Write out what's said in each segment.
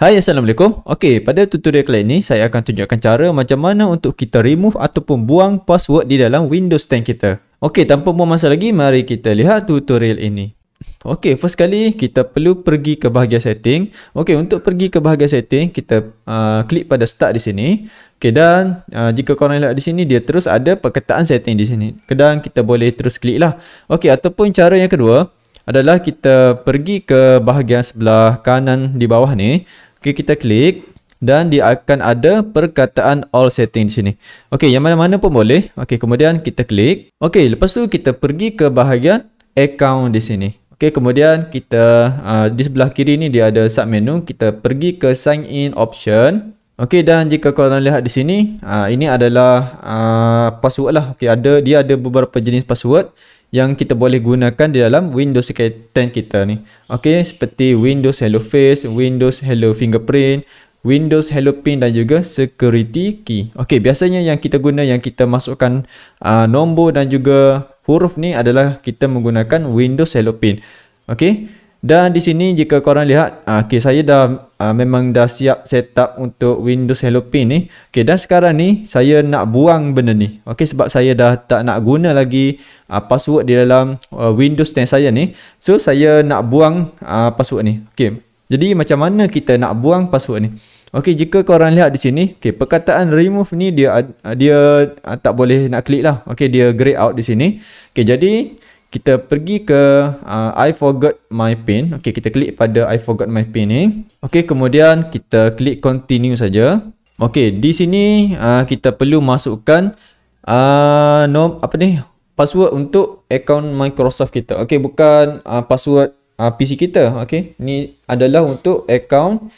Hai Assalamualaikum. Okey, pada tutorial kali ini saya akan tunjukkan cara macam mana untuk kita remove ataupun buang password di dalam Windows 10 kita. Okey, tanpa buang masa lagi, mari kita lihat tutorial ini. Okey, first kali kita perlu pergi ke bahagian setting. Okey, untuk pergi ke bahagian setting, kita uh, klik pada start di sini. Okey, dan uh, jika korang lihat di sini, dia terus ada perkataan setting di sini. Kedan kita boleh terus klik lah. Okey, ataupun cara yang kedua, adalah kita pergi ke bahagian sebelah kanan di bawah ni. Okey, kita klik dan dia akan ada perkataan all setting di sini. Okey, yang mana-mana pun boleh. Okey, kemudian kita klik. Okey, lepas tu kita pergi ke bahagian account di sini. Okey, kemudian kita uh, di sebelah kiri ni dia ada sub menu. Kita pergi ke sign in option. Okey dan jika korang lihat di sini, uh, ini adalah uh, password lah. Okey ada dia ada beberapa jenis password yang kita boleh gunakan di dalam Windows 10 kita ni. Okey, seperti Windows Hello Face, Windows Hello Fingerprint, Windows Hello PIN dan juga Security Key. Okey, biasanya yang kita guna yang kita masukkan uh, nombor dan juga huruf ni adalah kita menggunakan Windows Hello PIN. Okey. Dan di sini jika korang lihat, ah, okay, saya dah uh, memang dah siap setup untuk Windows Hello Pin ni. Okay, dan sekarang ni saya nak buang benda ni. Okay, sebab saya dah tak nak guna lagi uh, password di dalam uh, Windows 10 saya ni. So, saya nak buang uh, password ni. Okay, jadi macam mana kita nak buang password ni? Okay, jika korang lihat di sini, okay, perkataan remove ni dia dia tak boleh nak klik lah. Okay, dia grey out di sini. Okay, jadi kita pergi ke uh, I forgot my pin. Okey, kita klik pada I forgot my pin ni. Okey, kemudian kita klik continue saja. Okey, di sini uh, kita perlu masukkan uh, no apa ni? password untuk akaun Microsoft kita. Okey, bukan uh, password uh, PC kita. Okey, ni adalah untuk akaun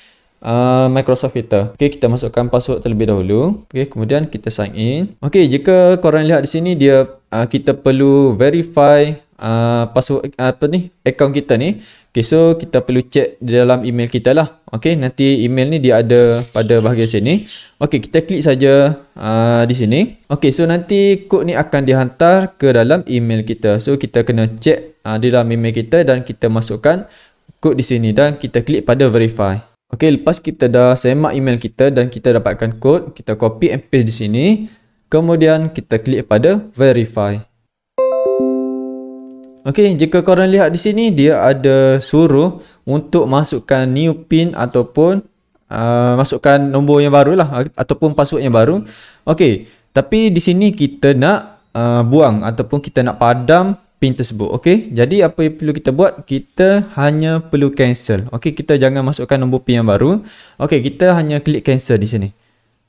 Uh, Microsoft kita Okey, kita masukkan password terlebih dahulu Okey, kemudian kita sign in Okey, jika korang lihat di sini dia uh, Kita perlu verify Ah, password apa ni account kita ni okay so kita perlu check dalam email kita lah okay nanti email ni dia ada pada bahagian sini okay kita klik saja uh, di sini okay so nanti kod ni akan dihantar ke dalam email kita so kita kena check uh, di dalam email kita dan kita masukkan kod di sini dan kita klik pada verify okay lepas kita dah semak email kita dan kita dapatkan kod kita copy and paste di sini kemudian kita klik pada verify Okey, jika korang lihat di sini dia ada suruh untuk masukkan new pin ataupun uh, masukkan nombor yang baru lah ataupun password yang baru. Okey, tapi di sini kita nak uh, buang ataupun kita nak padam pin tersebut. Okey, jadi apa yang perlu kita buat? Kita hanya perlu cancel. Okey, kita jangan masukkan nombor pin yang baru. Okey, kita hanya klik cancel di sini.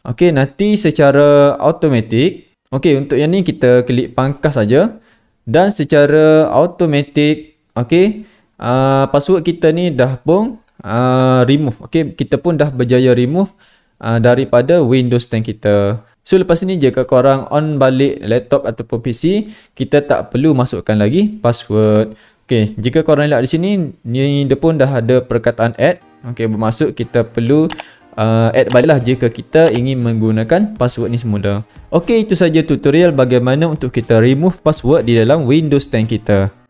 Okey, nanti secara automatik. Okey, untuk yang ni kita klik pangkas saja dan secara automatik okey uh, password kita ni dah pun uh, remove okey kita pun dah berjaya remove uh, daripada Windows 10 kita so lepas ni jika korang on balik laptop ataupun PC kita tak perlu masukkan lagi password okey jika korang lihat di sini ni dia pun dah ada perkataan add okey bermaksud kita perlu uh, add balik lah jika kita ingin menggunakan password ni semula. Okey itu saja tutorial bagaimana untuk kita remove password di dalam Windows 10 kita.